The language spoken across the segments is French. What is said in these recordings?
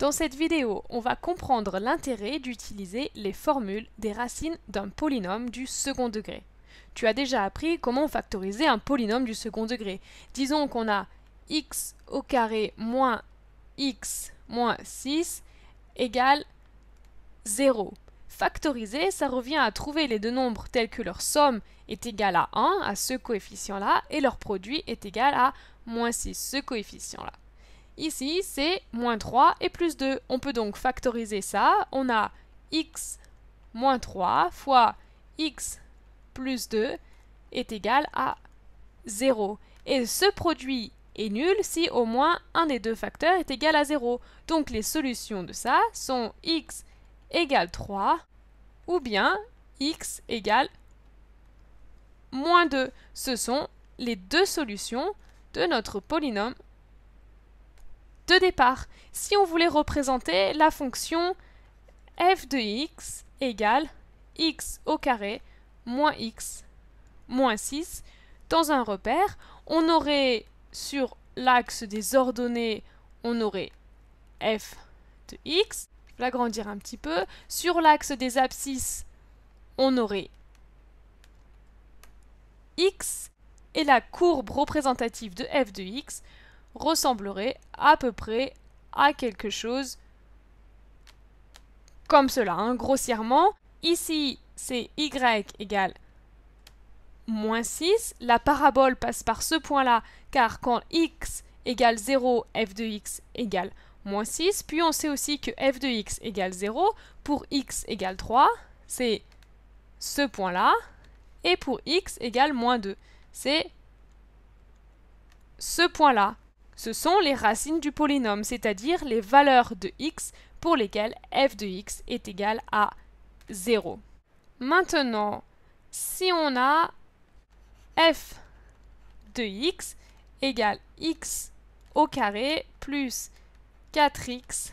Dans cette vidéo, on va comprendre l'intérêt d'utiliser les formules des racines d'un polynôme du second degré. Tu as déjà appris comment factoriser un polynôme du second degré. Disons qu'on a x au carré moins x moins 6 égale 0. Factoriser, ça revient à trouver les deux nombres tels que leur somme est égale à 1, à ce coefficient-là, et leur produit est égal à moins 6, ce coefficient-là. Ici, c'est moins 3 et plus 2. On peut donc factoriser ça. On a x moins 3 fois x plus 2 est égal à 0. Et ce produit est nul si au moins un des deux facteurs est égal à 0. Donc les solutions de ça sont x égale 3 ou bien x égale moins 2. Ce sont les deux solutions de notre polynôme de départ si on voulait représenter la fonction f de x égale x au carré moins x moins 6 dans un repère. On aurait sur l'axe des ordonnées, on aurait f de x, l'agrandir un petit peu. Sur l'axe des abscisses, on aurait x et la courbe représentative de f de x ressemblerait à peu près à quelque chose comme cela, hein. grossièrement. Ici, c'est y égale moins 6. La parabole passe par ce point-là, car quand x égale 0, f de x égale moins 6. Puis on sait aussi que f de x égale 0. Pour x égale 3, c'est ce point-là. Et pour x égale moins 2, c'est ce point-là. Ce sont les racines du polynôme, c'est-à-dire les valeurs de x pour lesquelles f de x est égal à 0. Maintenant, si on a f de x égale x au carré plus 4x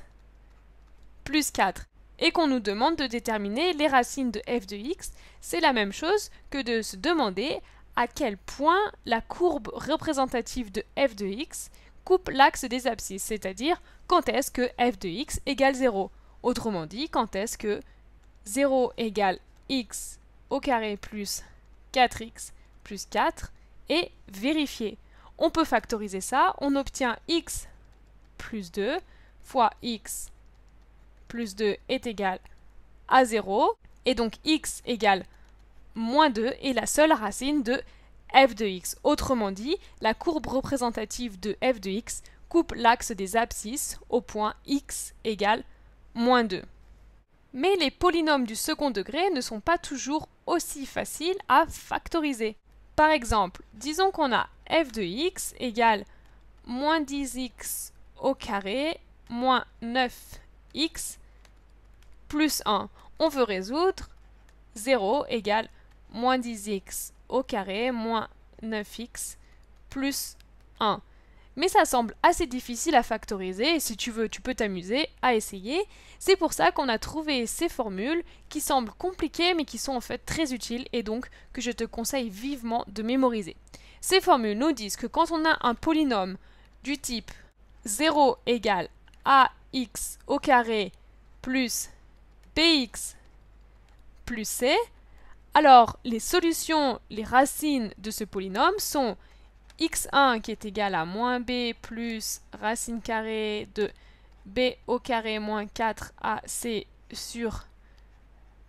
plus 4 et qu'on nous demande de déterminer les racines de f de x, c'est la même chose que de se demander à quel point la courbe représentative de f de x coupe l'axe des abscisses, c'est-à-dire quand est-ce que f de x égale 0. Autrement dit, quand est-ce que 0 égale x au carré plus 4x plus 4 est vérifié. On peut factoriser ça, on obtient x plus 2 fois x plus 2 est égal à 0, et donc x égale moins 2 est la seule racine de f de x. Autrement dit, la courbe représentative de f de x coupe l'axe des abscisses au point x égale moins 2. Mais les polynômes du second degré ne sont pas toujours aussi faciles à factoriser. Par exemple, disons qu'on a f de x égale moins 10x au carré moins 9x plus 1. On veut résoudre 0 égale moins 10x au carré moins 9x plus 1. Mais ça semble assez difficile à factoriser et si tu veux, tu peux t'amuser à essayer. C'est pour ça qu'on a trouvé ces formules qui semblent compliquées mais qui sont en fait très utiles et donc que je te conseille vivement de mémoriser. Ces formules nous disent que quand on a un polynôme du type 0 égale ax au carré plus bx plus c, alors, les solutions, les racines de ce polynôme sont x1 qui est égal à moins b plus racine carrée de b au carré moins 4ac sur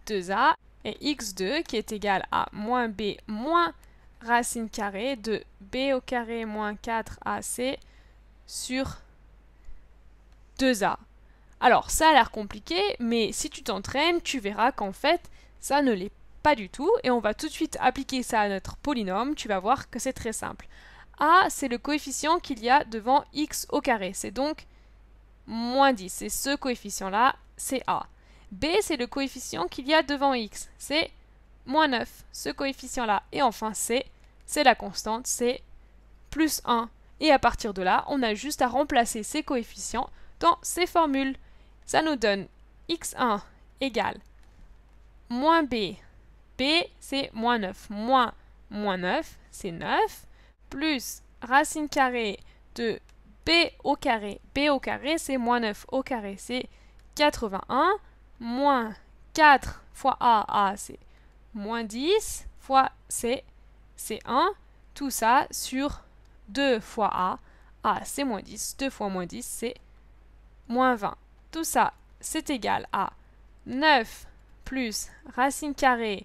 2a et x2 qui est égal à moins b moins racine carrée de b au carré moins 4ac sur 2a. Alors ça a l'air compliqué, mais si tu t'entraînes, tu verras qu'en fait, ça ne l'est pas. Pas du tout, et on va tout de suite appliquer ça à notre polynôme, tu vas voir que c'est très simple. a, c'est le coefficient qu'il y a devant x au carré, c'est donc moins 10, c'est ce coefficient-là, c'est a. b, c'est le coefficient qu'il y a devant x, c'est moins 9, ce coefficient-là. Et enfin c, c'est la constante, c'est plus 1. Et à partir de là, on a juste à remplacer ces coefficients dans ces formules. Ça nous donne x1 égale moins b c'est moins 9. Moins moins 9, c'est 9, plus racine carrée de b au carré. b au carré, c'est moins 9 au carré, c'est 81, moins 4 fois a, a, c'est moins 10, fois c, c'est 1, tout ça sur 2 fois a, a, c'est moins 10, 2 fois moins 10, c'est moins 20. Tout ça, c'est égal à 9 plus racine carrée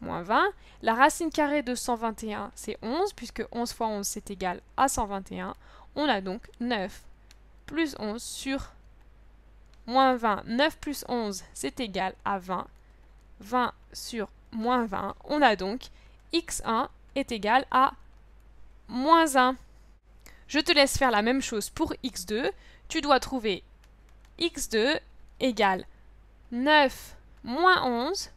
20. La racine carrée de 121, c'est 11, puisque 11 fois 11, c'est égal à 121. On a donc 9 plus 11 sur moins 20. 9 plus 11, c'est égal à 20. 20 sur moins 20. On a donc x1 est égal à moins 1. Je te laisse faire la même chose pour x2. Tu dois trouver x2 égale 9 moins 11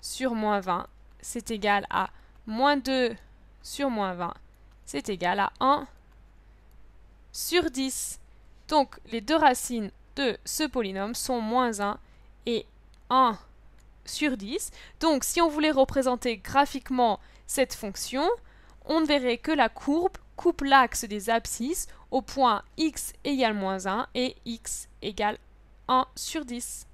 sur moins 20, c'est égal à moins 2 sur moins 20, c'est égal à 1 sur 10. Donc les deux racines de ce polynôme sont moins 1 et 1 sur 10. Donc si on voulait représenter graphiquement cette fonction, on ne verrait que la courbe coupe l'axe des abscisses au point x égale moins 1 et x égale 1 sur 10.